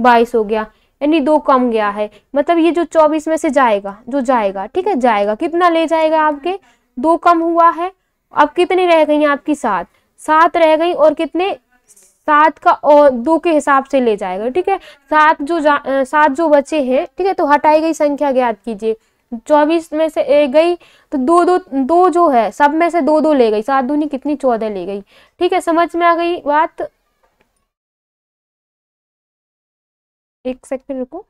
A: बाईस हो गया यानी दो कम गया है मतलब ये जो चौबीस में से जाएगा जो जाएगा ठीक है जाएगा कितना ले जाएगा आपके दो कम हुआ है अब कितनी रह गई आपकी सात सात रह गई और कितने सात का और दो के हिसाब से ले जाएगा ठीक है सात जो सात जो बचे हैं ठीक है तो हटाई गई संख्या ज्ञात कीजिए चौबीस में से एक गई तो दो दो दो जो है सब में से दो दो ले गई सात दूनी कितनी चौदह ले गई ठीक है समझ में आ गई बात एक सेकंड रुको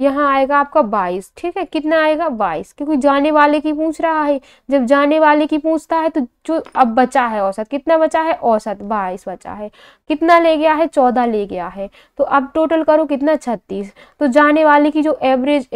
A: यहाँ आएगा आपका बाईस ठीक है कितना आएगा बाईस क्योंकि जाने वाले की पूछ रहा है जब जाने वाले की पूछता है तो जो अब बचा है औसत कितना बचा है औसत बाईस बचा है कितना ले गया है चौदह ले गया है तो अब टोटल करो कितना छत्तीस तो जाने वाले की जो एवरेज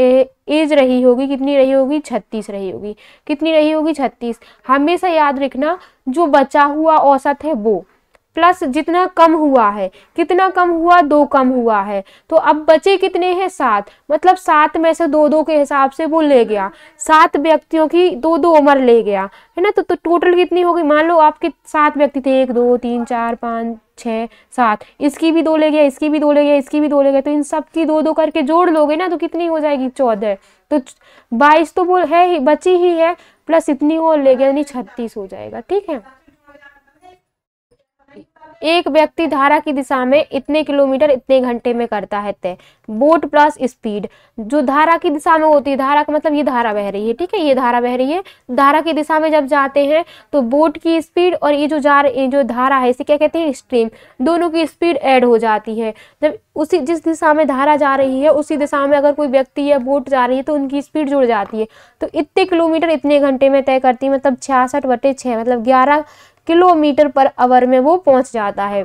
A: एज रही होगी कितनी रही होगी छत्तीस रही होगी कितनी रही होगी छत्तीस हमेशा याद रखना जो बचा हुआ औसत है वो प्लस जितना कम हुआ है कितना कम हुआ दो कम हुआ है तो अब बचे कितने हैं सात मतलब सात में से दो दो के हिसाब से वो ले गया सात व्यक्तियों की दो दो उम्र ले गया है ना तो, तो टोटल कितनी हो गई मान लो आपके सात व्यक्ति थे एक दो तीन चार पाँच छः सात इसकी भी दो ले गया इसकी भी दो ले गया इसकी भी दो ले गया तो इन सब की दो दो करके जोड़ लोगे ना तो कितनी हो जाएगी चौदह तो बाईस तो वो है ही बची ही है प्लस इतनी और ले गया यानी छत्तीस हो जाएगा ठीक है एक व्यक्ति धारा की दिशा में इतने किलोमीटर इतने घंटे में करता है तय बोट प्लस स्पीड जो धारा की दिशा में होती है धारा का मतलब ये धारा बह रही है ठीक है ये धारा बह रही है धारा की दिशा में जब जाते हैं तो बोट की स्पीड और ये जो जा जो धारा है इसे क्या कहते हैं स्ट्रीम दोनों की स्पीड ऐड हो जाती है जब उसी जिस दिशा में धारा जा रही है उसी दिशा में अगर कोई व्यक्ति या बोट जा रही है तो उनकी स्पीड जुड़ जाती है तो इतने किलोमीटर इतने घंटे में तय करती है मतलब छियासठ बटे छः मतलब ग्यारह किलोमीटर पर आवर में वो पहुंच जाता है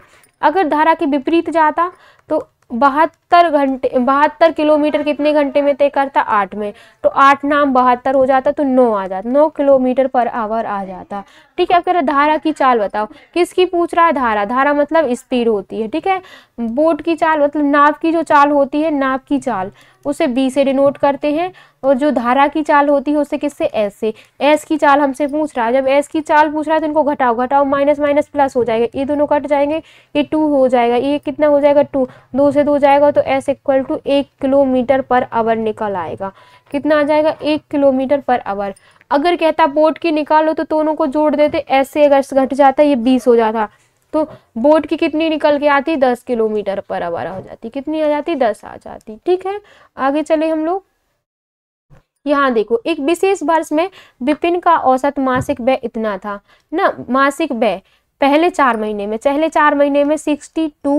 A: अगर धारा के विपरीत जाता तो बहत्तर घंटे बहत्तर किलोमीटर कितने घंटे में तय करता आठ में तो आठ नाम बहत्तर हो जाता तो नौ आ जाता नौ किलोमीटर पर आवर आ जाता ठीक है अब कह रहे धारा की चाल बताओ किसकी पूछ रहा है धारा धारा मतलब स्पीड होती है ठीक है बोट की चाल मतलब नाव की जो चाल होती है नाव की चाल उसे बी से डिनोट करते हैं और जो धारा की चाल होती है उसे किससे एस से एस की चाल हमसे पूछ रहा है जब एस की चाल पूछ रहा है तो इनको घटाओ घटाओ माइनस माइनस प्लस हो जाएगा ये दोनों कट जाएंगे ये टू हो जाएगा ये कितना हो जाएगा टू दो से दो जाएगा तो एस इक्वल टू एक किलोमीटर पर आवर निकल आएगा कितना आ जाएगा एक किलोमीटर पर आवर अगर कहता बोट की निकालो तो दोनों को जोड़ देते ऐसे अगर घट जाता ये बीस हो जाता तो बोट की कितनी निकल के आती दस किलोमीटर पर आवारा हो जाती कितनी आ जाती दस आ जाती ठीक है आगे चले हम लोग यहाँ देखो एक विशेष वर्ष में विपिन का औसत मासिक व्यय इतना था ना मासिक व्यय पहले चार महीने में पहले चार महीने में सिक्सटी टू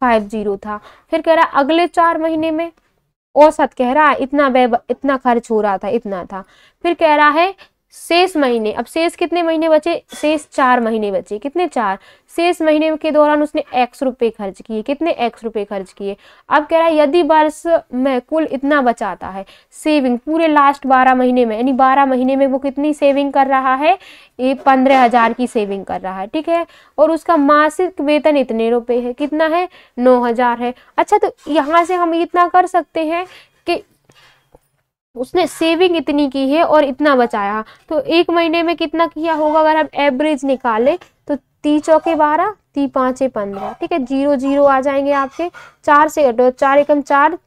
A: फाइव जीरो था फिर कह रहा अगले चार महीने में औसत कह रहा है इतना व्यय इतना खर्च हो रहा था इतना था फिर कह रहा है शेष महीने अब शेष कितने महीने बचे शेष चार महीने बचे कितने चार शेष महीने के दौरान उसने एक्स रुपये खर्च किए कितने एक्स रुपये खर्च किए अब कह रहा है यदि वर्ष में कुल इतना बचाता है सेविंग पूरे लास्ट बारह महीने में यानी बारह महीने में वो कितनी सेविंग कर रहा है ये पंद्रह हज़ार की सेविंग कर रहा है ठीक है और उसका मासिक वेतन इतने रुपये है कितना है नौ हज़ार है अच्छा तो यहाँ से हम इतना कर सकते हैं उसने सेविंग इतनी की है और इतना बचाया तो एक महीने में कितना किया होगा अगर हम एवरेज निकालें तो ती चौके बारह ती पाँचे पंद्रह ठीक है जीरो जीरो आ जाएंगे आपके चार से तो चार एकम चार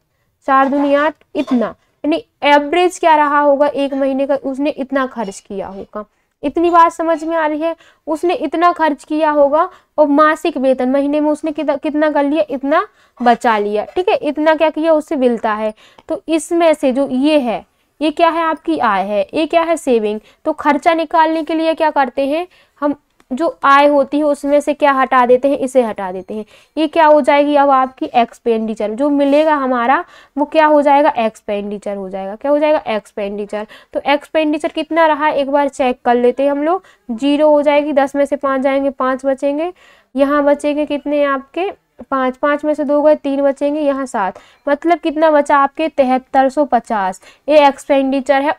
A: चार दूनी आठ इतना यानी एवरेज क्या रहा होगा एक महीने का उसने इतना खर्च किया होगा इतनी बात समझ में आ रही है उसने इतना खर्च किया होगा और मासिक वेतन महीने में उसने कितना कर लिया इतना बचा लिया ठीक है इतना क्या किया उससे मिलता है तो इसमें से जो ये है ये क्या है आपकी आय है ये क्या है सेविंग तो खर्चा निकालने के लिए क्या करते हैं हम जो आय होती है उसमें से क्या हटा देते हैं इसे हटा देते हैं ये क्या हो जाएगी अब आपकी एक्सपेंडिचर जो मिलेगा हमारा वो क्या हो जाएगा एक्सपेंडिचर हो जाएगा क्या हो जाएगा एक्सपेंडिचर तो एक्सपेंडिचर कितना रहा एक बार चेक कर लेते हैं हम लोग जीरो हो जाएगी दस में से पाँच जाएंगे पाँच बचेंगे यहाँ बचेंगे कितने आपके पाँच पाँच में से दो गए तीन बचेंगे यहाँ सात मतलब कितना बचा आपके तिहत्तर सौ पचास ये एक्सपेंडिचर है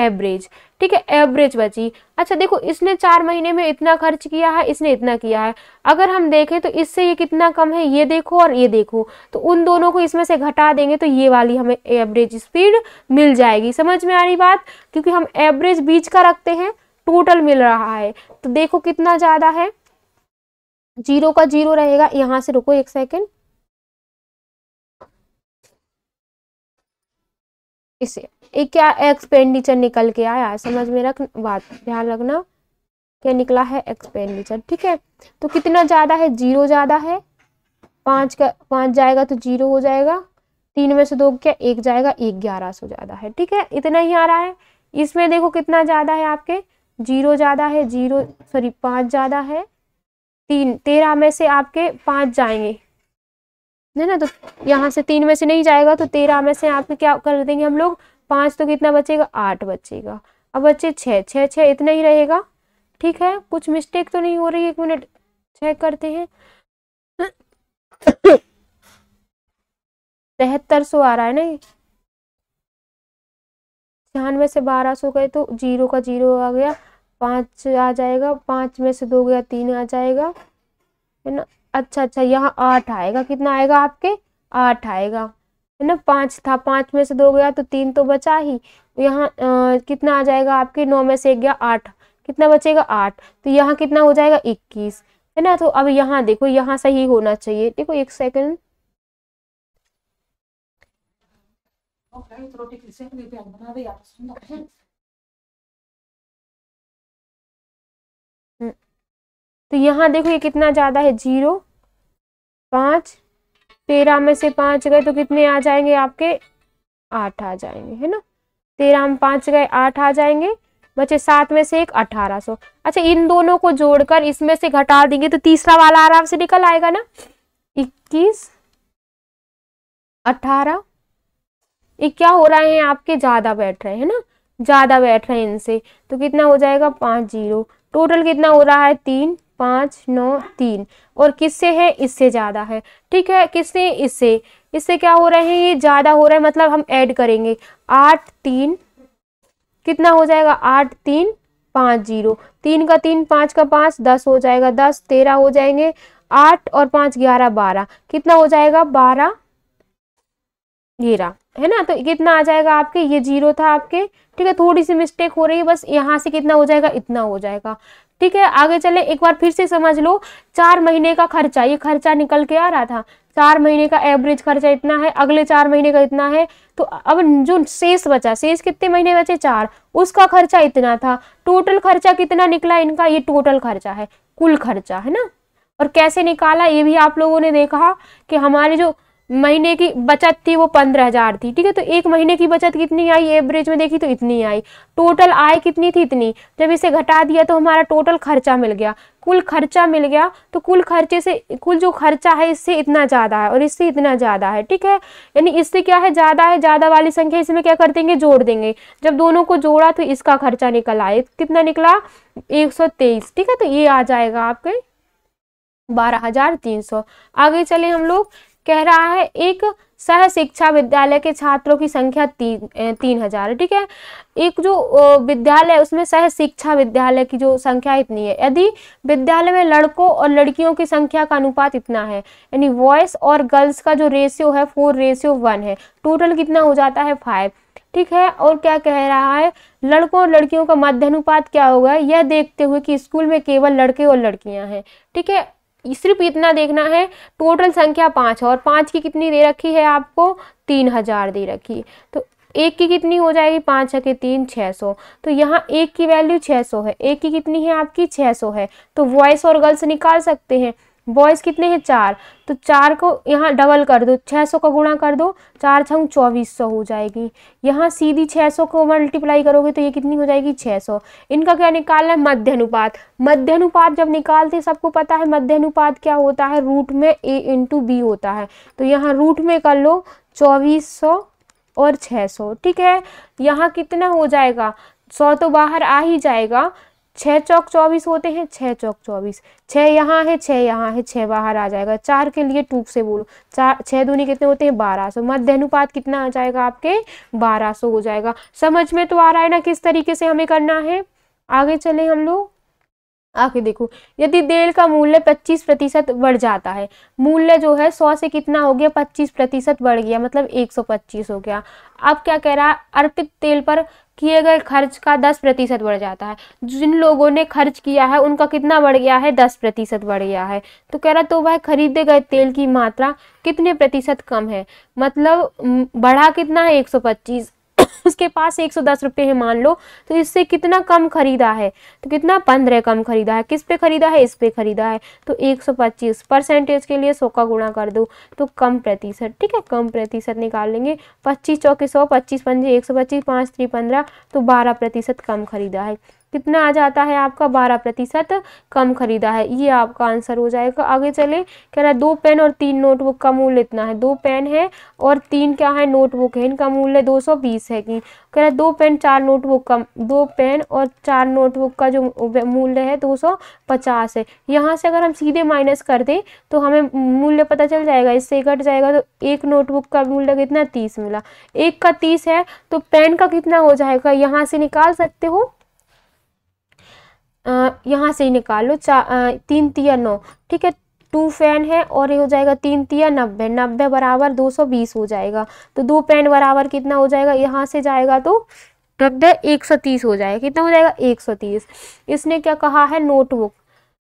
A: एवरेज ठीक है एवरेज बची अच्छा देखो इसने चार महीने में इतना खर्च किया है इसने इतना किया है अगर हम देखें तो इससे ये कितना कम है ये देखो और ये देखो तो उन दोनों को इसमें से घटा देंगे तो ये वाली हमें एवरेज स्पीड मिल जाएगी समझ में आ रही बात क्योंकि हम एवरेज बीच का रखते हैं टोटल मिल रहा है तो देखो कितना ज़्यादा है जीरो का जीरो रहेगा यहाँ से रुको एक सेकेंड इसे एक क्या एक्सपेंडिचर निकल के आया समझ में रख बात ध्यान रखना क्या निकला है एक्सपेंडिचर ठीक है तो कितना ज़्यादा है जीरो ज़्यादा है पाँच का पाँच जाएगा तो जीरो हो जाएगा तीन में से दो क्या एक जाएगा एक ग्यारह सौ ज़्यादा है ठीक है इतना ही आ रहा है इसमें देखो कितना ज़्यादा है आपके जीरो ज़्यादा है जीरो सॉरी पाँच ज़्यादा है तीन तेरह में से आपके पाँच जाएंगे है ना तो यहाँ से तीन में से नहीं जाएगा तो तेरह में से आपके क्या कर देंगे हम लोग पाँच तो कितना बचेगा आठ बचेगा अब बच्चे छः छः छः इतना ही रहेगा ठीक है कुछ मिस्टेक तो नहीं हो रही एक मिनट चेक करते हैं तिहत्तर सौ आ रहा है ना छियानवे से बारह सौ गए तो जीरो का जीरो आ गया पाँच आ जाएगा पाँच में से दो गया तीन आ जाएगा है ना अच्छा अच्छा यहाँ आठ आएगा कितना आएगा आपके आठ आएगा है ना पाँच था पाँच में से दो गया तो तीन तो बचा ही यहाँ आ, कितना आ जाएगा आपके नौ में से एक गया आठ कितना बचेगा आठ तो यहाँ कितना हो जाएगा इक्कीस है ना तो अब यहाँ देखो यहाँ सही होना चाहिए देखो एक सेकेंड तो तो यहाँ देखो ये कितना ज़्यादा है जीरो पाँच तेरह में से पाँच गए तो कितने आ जाएंगे आपके आठ आ जाएंगे है ना तेरह में पाँच गए आठ आ जाएंगे बचे सात में से एक अठारह सौ अच्छा इन दोनों को जोड़कर इसमें से घटा देंगे तो तीसरा वाला आराम से निकल आएगा ना इक्कीस अठारह ये क्या हो रहा है आपके ज़्यादा बैठ रहे हैं ना ज़्यादा बैठ रहे हैं इनसे तो कितना हो जाएगा पाँच जीरो टोटल कितना हो रहा है तीन पाँच नौ तीन और किससे है इससे ज़्यादा है ठीक है किससे इससे इससे क्या हो रहे हैं ये ज़्यादा हो रहा है मतलब हम ऐड करेंगे आठ तीन कितना हो जाएगा आठ तीन पाँच जीरो तीन का तीन पाँच का पाँच दस हो जाएगा दस तेरह हो जाएंगे आठ और पाँच ग्यारह बारह कितना हो जाएगा बारह ग्यारह है ना तो कितना आ जाएगा आपके ये जीरो था आपके ठीक है थोड़ी सी मिस्टेक हो रही है बस यहाँ से कितना हो जाएगा इतना हो जाएगा ठीक है आगे चले एक बार फिर से समझ लो चार महीने का खर्चा ये खर्चा निकल के आ रहा था चार महीने का एवरेज खर्चा इतना है अगले चार महीने का इतना है तो अब जो शेष बचा शेष कितने महीने बचे चार उसका खर्चा इतना था टोटल खर्चा कितना निकला इनका ये टोटल खर्चा है कुल खर्चा है ना और कैसे निकाला ये भी आप लोगों ने देखा कि हमारे जो महीने की बचत थी वो पंद्रह हजार थी ठीक है तो एक महीने की बचत कितनी आई एवरेज में देखी तो इतनी आई टोटल आय कितनी थी इतनी जब इसे घटा दिया तो हमारा टोटल खर्चा मिल गया कुल खर्चा मिल गया तो कुल खर्चे से कुल जो खर्चा है इससे इतना ज़्यादा है और इससे इतना ज़्यादा है ठीक है यानी इससे क्या है ज़्यादा है ज़्यादा वाली संख्या इसमें क्या कर देंगे जोड़ देंगे जब दोनों को जोड़ा तो इसका खर्चा निकल आए कितना निकला एक ठीक है तो ये आ जाएगा आपके बारह हजार तीन सौ आगे चले हम लोग कह रहा है एक सह शिक्षा विद्यालय के छात्रों की संख्या तीन तीन हजार ठीक है एक जो विद्यालय उसमें सह शिक्षा विद्यालय की जो संख्या इतनी है यदि विद्यालय में लड़कों और लड़कियों की संख्या का अनुपात इतना है यानी बॉयस और गर्ल्स का जो रेशियो है फोर रेशियो वन है टोटल कितना हो जाता है फाइव ठीक है और क्या कह रहा है लड़कों और लड़कियों का मध्य अनुपात क्या होगा यह देखते हुए कि स्कूल में केवल लड़के और लड़कियां हैं ठीक है सिर्फ इतना देखना है टोटल संख्या पाँच और पाँच की कितनी दे रखी है आपको तीन हज़ार दे रखी है तो एक की कितनी हो जाएगी पाँच छः के तीन छः सौ तो यहाँ एक की वैल्यू छः सौ है एक की कितनी है आपकी छः सौ है तो वॉइस और गर्ल्स निकाल सकते हैं बॉयज़ कितने हैं चार तो चार को यहाँ डबल कर दो छः सौ का गुणा कर दो चार छंग चौबीस सौ हो जाएगी यहाँ सीधी छः सौ को मल्टीप्लाई करोगे तो ये कितनी हो जाएगी छः सौ इनका क्या निकालना है मध्य अनुपात मध्य अनुपात जब निकालते सबको पता है मध्य अनुपात क्या होता है रूट में ए इंटू बी होता है तो यहाँ रूट में कर लो चौबीस सौ और छः ठीक है यहाँ कितना हो जाएगा सौ तो बाहर आ ही जाएगा छः चौक चौबीस होते हैं छः चौक चौबीस छः यहाँ है छः यहाँ है छः बाहर आ जाएगा चार के लिए टूक से बोलो चार छः दूनी कितने होते हैं बारह सौ मध्य अनुपात कितना आ जाएगा आपके बारह सौ हो जाएगा समझ में तो आ रहा है ना किस तरीके से हमें करना है आगे चले हम लोग आखिर देखो यदि देल का मूल्य 25 प्रतिशत बढ़ जाता है मूल्य जो है 100 से कितना हो गया 25 प्रतिशत बढ़ गया मतलब 125 हो गया अब क्या कह रहा है अर्पित तेल पर किए गए खर्च का 10 प्रतिशत बढ़ जाता है जिन लोगों ने खर्च किया है उनका कितना बढ़ गया है 10 प्रतिशत बढ़ गया है तो कह रहा तो वह खरीदे गए तेल की मात्रा कितने प्रतिशत कम है मतलब बढ़ा कितना है पच्चीस उसके पास एक सौ दस रुपये है मान लो तो इससे कितना कम खरीदा है तो कितना पंद्रह कम खरीदा है किस पे खरीदा है इस पे खरीदा है तो एक सौ पच्चीस परसेंटेज के लिए सौ का गुणा कर दो तो कम प्रतिशत ठीक है कम प्रतिशत निकाल लेंगे पच्चीस चौके सौ पच्चीस पंजे एक सौ पच्चीस पाँच त्री पंद्रह तो बारह प्रतिशत कम खरीदा है कितना आ जाता है आपका बारह प्रतिशत कम खरीदा है ये आपका आंसर हो जाएगा आगे चले कह रहा है दो पेन और तीन नोटबुक का मूल्य इतना है दो पेन है और तीन क्या है नोटबुक है इनका मूल्य दो सौ बीस है कि कह रहा है दो पेन चार नोटबुक का दो पेन और चार नोटबुक का जो मूल्य है दो सौ पचास है यहाँ से अगर हम सीधे माइनस कर दें तो हमें मूल्य पता चल जाएगा इससे घट जाएगा तो एक नोटबुक का मूल्य कितना तीस मिला एक का तीस है तो पेन का कितना हो जाएगा यहाँ से निकाल सकते हो यहाँ से ही निकाल लो चार तीन तिया नौ ठीक है टू फैन है और ये हो जाएगा तीन तिया नब्बे नब्बे बराबर दो सौ बीस हो जाएगा तो दो पैन बराबर कितना हो जाएगा यहाँ से जाएगा तो नब्बे एक सौ तीस हो जाएगा कितना हो जाएगा एक सौ तीस इसने क्या कहा है नोटबुक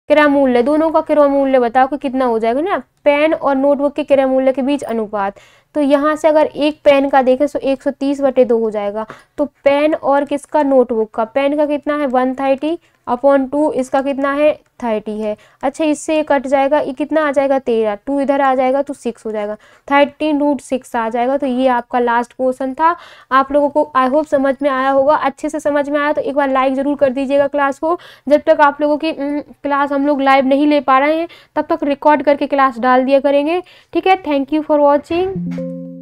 A: किराया मूल्य दोनों का किराया मूल्य बताओ कि कितना हो जाएगा ना पेन और नोटबुक के किराया मूल्य के बीच अनुपात तो यहाँ से अगर एक पेन का देखें तो एक सौ तीस बटे दो हो जाएगा तो पेन और किसका नोटबुक का पेन का कितना है वन थर्टी अपॉन टू इसका कितना है थर्टी है अच्छा इससे ये कट जाएगा ये कितना आ जाएगा तेरह टू इधर आ जाएगा तो सिक्स हो जाएगा थर्टीन रूट सिक्स आ जाएगा तो ये आपका लास्ट क्वेश्चन था आप लोगों को आई होप समझ में आया होगा अच्छे से समझ में आया तो एक बार लाइक ज़रूर कर दीजिएगा क्लास को जब तक आप लोगों की क्लास हम लोग लाइव नहीं ले पा रहे हैं तब तक रिकॉर्ड करके क्लास डाल दिया करेंगे ठीक है थैंक यू फॉर वॉचिंग